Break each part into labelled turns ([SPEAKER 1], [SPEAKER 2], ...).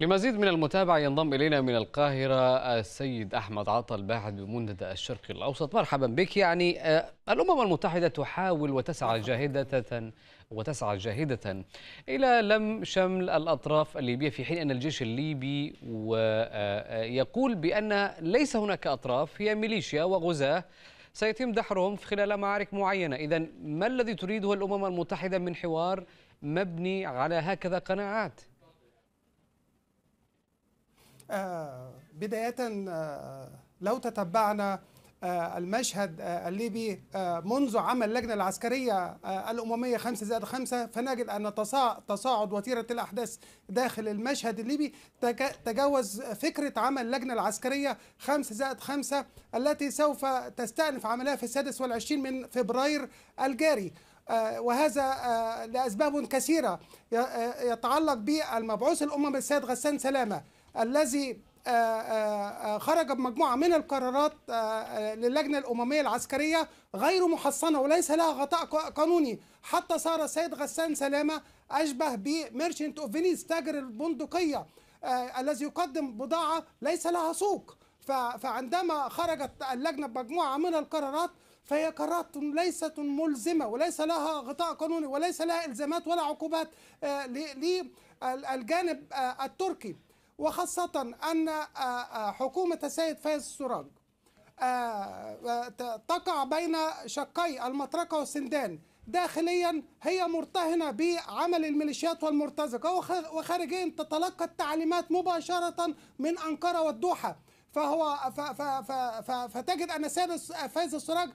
[SPEAKER 1] لمزيد من المتابعة ينضم إلينا من القاهرة السيد أحمد عطا الباحث بمنتدى الشرق الأوسط مرحبا بك يعني آه، الأمم المتحدة تحاول وتسعى جاهدة وتسعى جاهدة إلى لم شمل الأطراف الليبية في حين أن الجيش الليبي آه، آه، يقول بأن ليس هناك أطراف هي ميليشيا وغزاة سيتم دحرهم خلال معارك معينة إذا ما الذي تريده الأمم المتحدة من حوار مبني على هكذا قناعات؟
[SPEAKER 2] آه، بداية آه، لو تتبعنا آه، المشهد الليبي منذ عمل اللجنة العسكرية الأممية 5 زائد 5 فنجد أن تصاعد وتيرة الأحداث داخل المشهد الليبي تجاوز فكرة عمل اللجنة العسكرية 5 زائد 5 التي سوف تستأنف عملها في السادس والعشرين من فبراير الجاري وهذا لأسباب كثيرة يتعلق بالمبعوث الأمم السيد غسان سلامة الذي آه، آه، آه، خرج بمجموعة من القرارات للجنة الأممية العسكرية غير محصنة وليس لها غطاء قانوني حتى صار السيد غسان سلامة أشبه بميرشنت أوف فينيس تاجر البندقية الذي يقدم بضاعة ليس لها سوق فعندما خرجت اللجنة بمجموعة من القرارات فهي قرارات ليست ملزمة وليس لها غطاء قانوني وليس لها إلزامات ولا عقوبات للجانب التركي وخاصة أن آه، آه، حكومة السيد فايز السراج آه، تقع بين شقي المطرقة والسندان داخليا هي مرتهنة بعمل الميليشيات والمرتزقة وخارجيا تتلقى التعليمات مباشرة من أنقرة والدوحة فهو فتجد أن السيد فايز السراج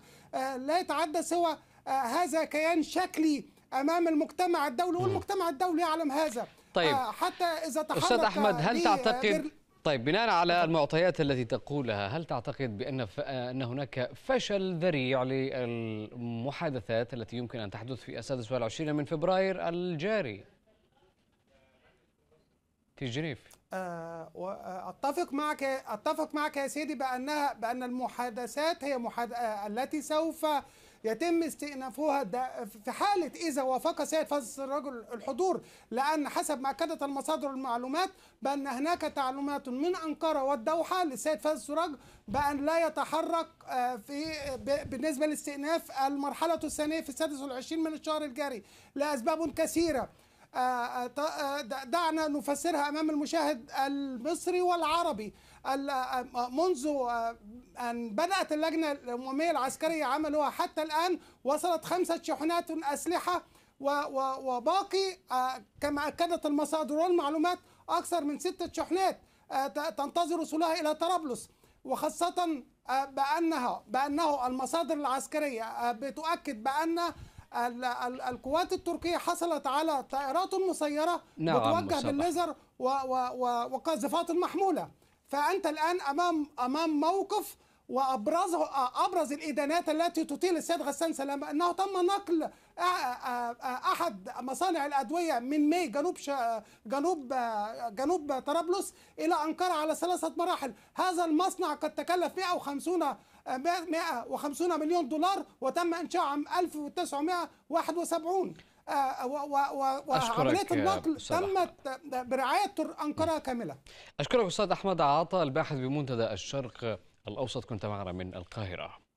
[SPEAKER 2] لا يتعدى سوى هذا كيان شكلي أمام المجتمع الدولي والمجتمع الدولي يعلم هذا طيب آه، حتى
[SPEAKER 1] اذا تحرك استاذ احمد هل تعتقد طيب بناء على المعطيات التي تقولها هل تعتقد بان آه، ان هناك فشل ذريع للمحادثات التي يمكن ان تحدث في السادس والعشرين من فبراير الجاري؟ في جنيف
[SPEAKER 2] آه، آه، اتفق معك اتفق معك يا سيدي بانها بان المحادثات هي محاد... آه، التي سوف يتم استئنافها في حاله اذا وافق سيد فاز الرجل الحضور لان حسب ما اكدت المصادر المعلومات بان هناك تعليمات من انقره والدوحه للسيد فاز السراج بان لا يتحرك في بالنسبه لاستئناف المرحله الثانيه في السادس والعشرين من الشهر الجاري لاسباب كثيره آه، آه، آه، دعنا نفسرها امام المشاهد المصري والعربي منذ ان بدات اللجنه الامميه العسكريه عملها حتى الان وصلت خمسه شحنات اسلحه وباقي كما اكدت المصادر والمعلومات اكثر من سته شحنات تنتظر وصولها الى طرابلس وخاصه بانها بانه المصادر العسكريه بتؤكد بان القوات التركيه حصلت على طائرات مسيره نعم متوجه بالليزر وقاذفات المحموله فانت الان امام امام موقف وابرزه ابرز الادانات التي تطيل السيد غسان سلامه انه تم نقل احد مصانع الادويه من مي جنوب شا جنوب جنوب طرابلس الى انقره على ثلاثه مراحل، هذا المصنع قد تكلف 150 150 مليون دولار وتم انشاء عام 1971 آه، وعمليه النقل تمت برعايه انقره كامله.
[SPEAKER 1] اشكرك استاذ احمد عطا الباحث بمنتدى الشرق الاوسط كنت معنا من القاهره.